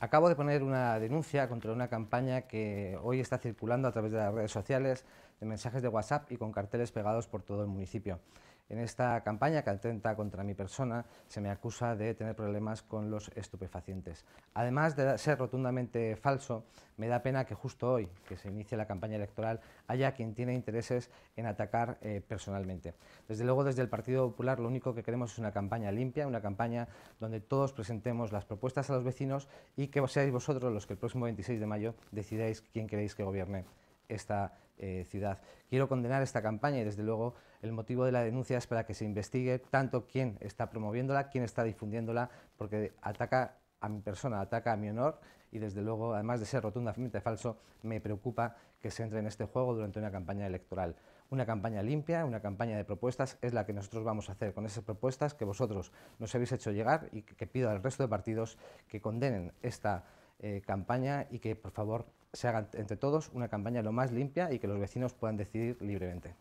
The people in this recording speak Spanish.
Acabo de poner una denuncia contra una campaña que hoy está circulando a través de las redes sociales, de mensajes de WhatsApp y con carteles pegados por todo el municipio. En esta campaña que atenta contra mi persona se me acusa de tener problemas con los estupefacientes. Además de ser rotundamente falso, me da pena que justo hoy, que se inicie la campaña electoral, haya quien tiene intereses en atacar eh, personalmente. Desde luego, desde el Partido Popular lo único que queremos es una campaña limpia, una campaña donde todos presentemos las propuestas a los vecinos y que seáis vosotros los que el próximo 26 de mayo decidáis quién queréis que gobierne esta eh, ciudad. Quiero condenar esta campaña y desde luego el motivo de la denuncia es para que se investigue tanto quién está promoviéndola, quién está difundiéndola, porque ataca a mi persona, ataca a mi honor y desde luego, además de ser rotundamente falso, me preocupa que se entre en este juego durante una campaña electoral. Una campaña limpia, una campaña de propuestas es la que nosotros vamos a hacer con esas propuestas que vosotros nos habéis hecho llegar y que pido al resto de partidos que condenen esta eh, campaña y que por favor se haga entre todos una campaña lo más limpia y que los vecinos puedan decidir libremente.